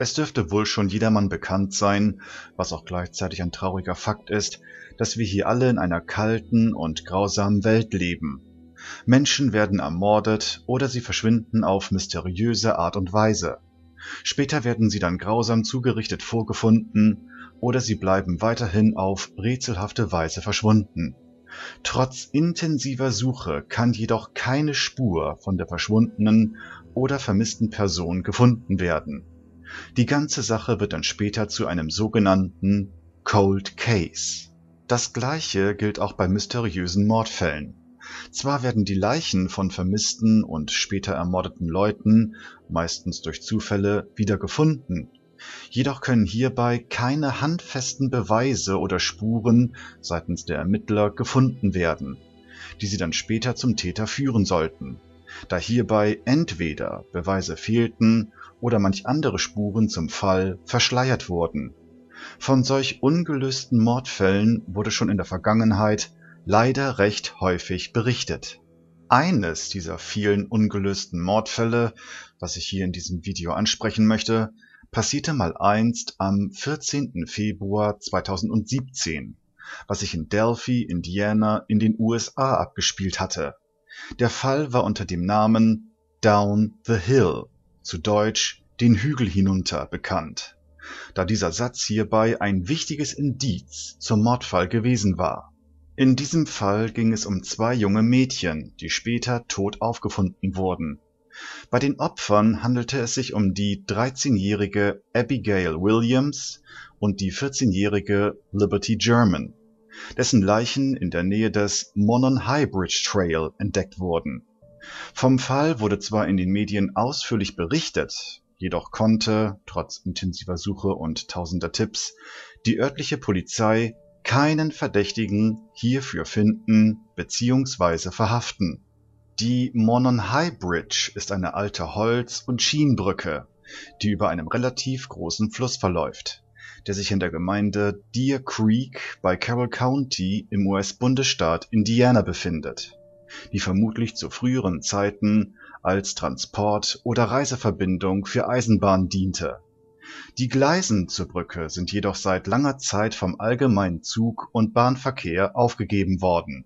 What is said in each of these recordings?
Es dürfte wohl schon jedermann bekannt sein, was auch gleichzeitig ein trauriger Fakt ist, dass wir hier alle in einer kalten und grausamen Welt leben. Menschen werden ermordet oder sie verschwinden auf mysteriöse Art und Weise. Später werden sie dann grausam zugerichtet vorgefunden oder sie bleiben weiterhin auf rätselhafte Weise verschwunden. Trotz intensiver Suche kann jedoch keine Spur von der verschwundenen oder vermissten Person gefunden werden. Die ganze Sache wird dann später zu einem sogenannten Cold Case. Das gleiche gilt auch bei mysteriösen Mordfällen. Zwar werden die Leichen von vermissten und später ermordeten Leuten, meistens durch Zufälle, wieder gefunden, jedoch können hierbei keine handfesten Beweise oder Spuren seitens der Ermittler gefunden werden, die sie dann später zum Täter führen sollten da hierbei entweder Beweise fehlten oder manch andere Spuren zum Fall verschleiert wurden. Von solch ungelösten Mordfällen wurde schon in der Vergangenheit leider recht häufig berichtet. Eines dieser vielen ungelösten Mordfälle, was ich hier in diesem Video ansprechen möchte, passierte mal einst am 14. Februar 2017, was sich in Delphi, Indiana in den USA abgespielt hatte. Der Fall war unter dem Namen "Down the Hill" zu deutsch „den Hügel hinunter“ bekannt, da dieser Satz hierbei ein wichtiges Indiz zum Mordfall gewesen war. In diesem Fall ging es um zwei junge Mädchen, die später tot aufgefunden wurden. Bei den Opfern handelte es sich um die 13-jährige Abigail Williams und die 14-jährige Liberty German dessen Leichen in der Nähe des Monon High Bridge Trail entdeckt wurden. Vom Fall wurde zwar in den Medien ausführlich berichtet, jedoch konnte, trotz intensiver Suche und tausender Tipps, die örtliche Polizei keinen Verdächtigen hierfür finden bzw. verhaften. Die Monon High Bridge ist eine alte Holz- und Schienbrücke, die über einem relativ großen Fluss verläuft der sich in der Gemeinde Deer Creek bei Carroll County im US-Bundesstaat Indiana befindet, die vermutlich zu früheren Zeiten als Transport- oder Reiseverbindung für Eisenbahn diente. Die Gleisen zur Brücke sind jedoch seit langer Zeit vom allgemeinen Zug- und Bahnverkehr aufgegeben worden,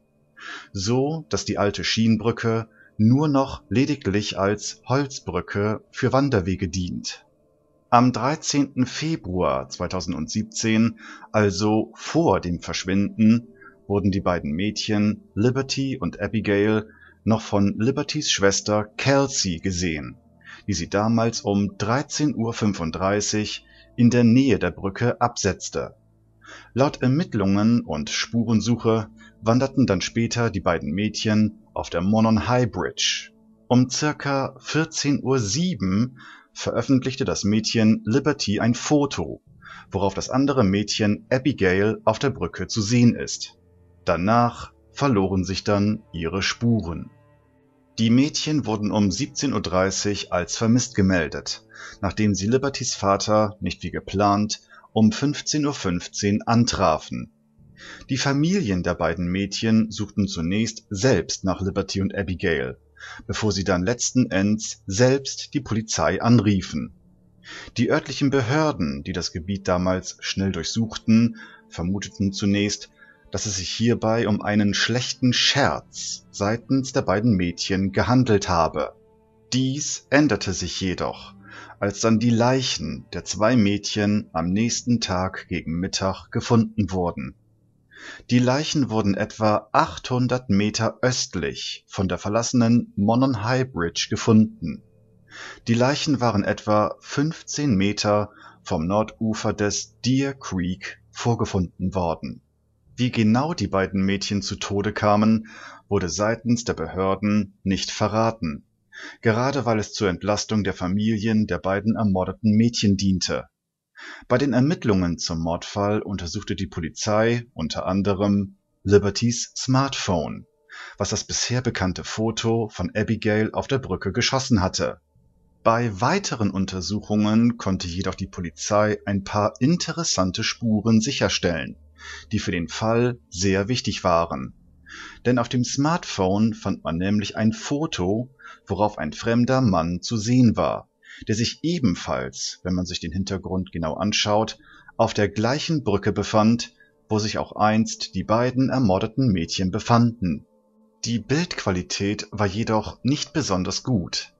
so dass die alte Schienenbrücke nur noch lediglich als Holzbrücke für Wanderwege dient am 13. Februar 2017, also vor dem Verschwinden, wurden die beiden Mädchen Liberty und Abigail noch von Libertys Schwester Kelsey gesehen, die sie damals um 13.35 Uhr in der Nähe der Brücke absetzte. Laut Ermittlungen und Spurensuche wanderten dann später die beiden Mädchen auf der Monon High Bridge. Um circa 14.07 Uhr veröffentlichte das Mädchen Liberty ein Foto, worauf das andere Mädchen Abigail auf der Brücke zu sehen ist. Danach verloren sich dann ihre Spuren. Die Mädchen wurden um 17.30 Uhr als vermisst gemeldet, nachdem sie Libertys Vater, nicht wie geplant, um 15.15 Uhr antrafen. Die Familien der beiden Mädchen suchten zunächst selbst nach Liberty und Abigail, bevor sie dann letzten Ends selbst die Polizei anriefen. Die örtlichen Behörden, die das Gebiet damals schnell durchsuchten, vermuteten zunächst, dass es sich hierbei um einen schlechten Scherz seitens der beiden Mädchen gehandelt habe. Dies änderte sich jedoch, als dann die Leichen der zwei Mädchen am nächsten Tag gegen Mittag gefunden wurden. Die Leichen wurden etwa 800 Meter östlich von der verlassenen Monon High Bridge gefunden. Die Leichen waren etwa 15 Meter vom Nordufer des Deer Creek vorgefunden worden. Wie genau die beiden Mädchen zu Tode kamen, wurde seitens der Behörden nicht verraten, gerade weil es zur Entlastung der Familien der beiden ermordeten Mädchen diente bei den Ermittlungen zum Mordfall untersuchte die Polizei unter anderem Libertys Smartphone, was das bisher bekannte Foto von Abigail auf der Brücke geschossen hatte. Bei weiteren Untersuchungen konnte jedoch die Polizei ein paar interessante Spuren sicherstellen, die für den Fall sehr wichtig waren. Denn auf dem Smartphone fand man nämlich ein Foto, worauf ein fremder Mann zu sehen war der sich ebenfalls, wenn man sich den Hintergrund genau anschaut, auf der gleichen Brücke befand, wo sich auch einst die beiden ermordeten Mädchen befanden. Die Bildqualität war jedoch nicht besonders gut.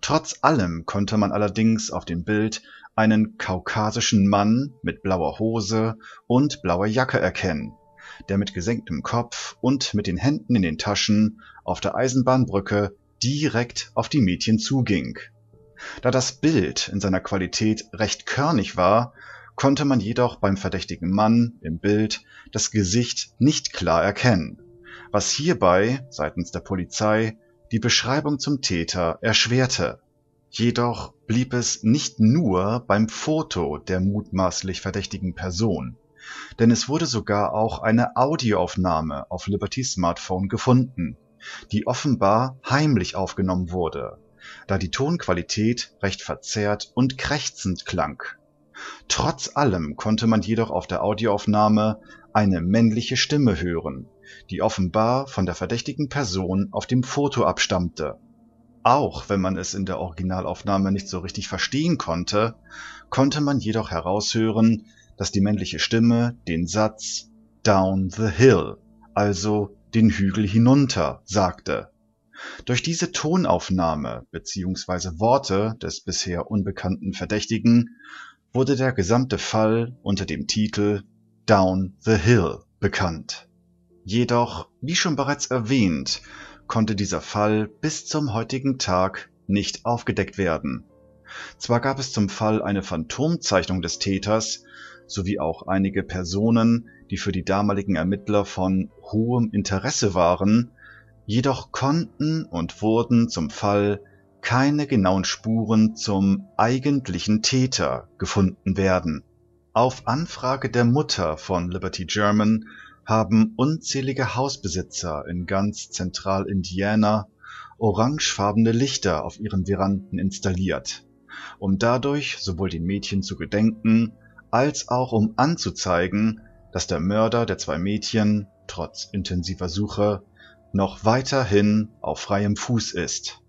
Trotz allem konnte man allerdings auf dem Bild einen kaukasischen Mann mit blauer Hose und blauer Jacke erkennen, der mit gesenktem Kopf und mit den Händen in den Taschen auf der Eisenbahnbrücke direkt auf die Mädchen zuging. Da das Bild in seiner Qualität recht körnig war, konnte man jedoch beim verdächtigen Mann im Bild das Gesicht nicht klar erkennen, was hierbei seitens der Polizei die Beschreibung zum Täter erschwerte. Jedoch blieb es nicht nur beim Foto der mutmaßlich verdächtigen Person, denn es wurde sogar auch eine Audioaufnahme auf Libertys Smartphone gefunden, die offenbar heimlich aufgenommen wurde da die Tonqualität recht verzerrt und krächzend klang. Trotz allem konnte man jedoch auf der Audioaufnahme eine männliche Stimme hören, die offenbar von der verdächtigen Person auf dem Foto abstammte. Auch wenn man es in der Originalaufnahme nicht so richtig verstehen konnte, konnte man jedoch heraushören, dass die männliche Stimme den Satz Down the Hill, also den Hügel hinunter, sagte. Durch diese Tonaufnahme beziehungsweise Worte des bisher unbekannten Verdächtigen wurde der gesamte Fall unter dem Titel Down the Hill bekannt. Jedoch, wie schon bereits erwähnt, konnte dieser Fall bis zum heutigen Tag nicht aufgedeckt werden. Zwar gab es zum Fall eine Phantomzeichnung des Täters sowie auch einige Personen, die für die damaligen Ermittler von hohem Interesse waren, Jedoch konnten und wurden zum Fall keine genauen Spuren zum eigentlichen Täter gefunden werden. Auf Anfrage der Mutter von Liberty German haben unzählige Hausbesitzer in ganz Zentralindiana orangefarbene Lichter auf ihren Veranden installiert, um dadurch sowohl den Mädchen zu gedenken, als auch um anzuzeigen, dass der Mörder der zwei Mädchen, trotz intensiver Suche, noch weiterhin auf freiem Fuß ist.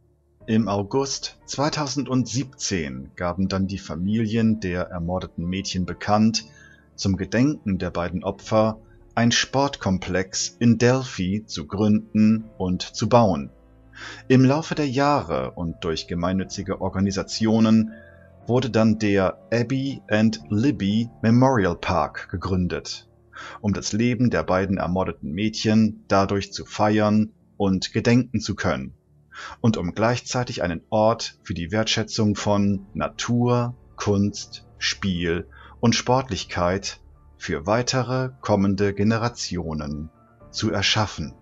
Im August 2017 gaben dann die Familien der ermordeten Mädchen bekannt, zum Gedenken der beiden Opfer ein Sportkomplex in Delphi zu gründen und zu bauen. Im Laufe der Jahre und durch gemeinnützige Organisationen wurde dann der Abby and Libby Memorial Park gegründet um das Leben der beiden ermordeten Mädchen dadurch zu feiern und gedenken zu können und um gleichzeitig einen Ort für die Wertschätzung von Natur, Kunst, Spiel und Sportlichkeit für weitere kommende Generationen zu erschaffen.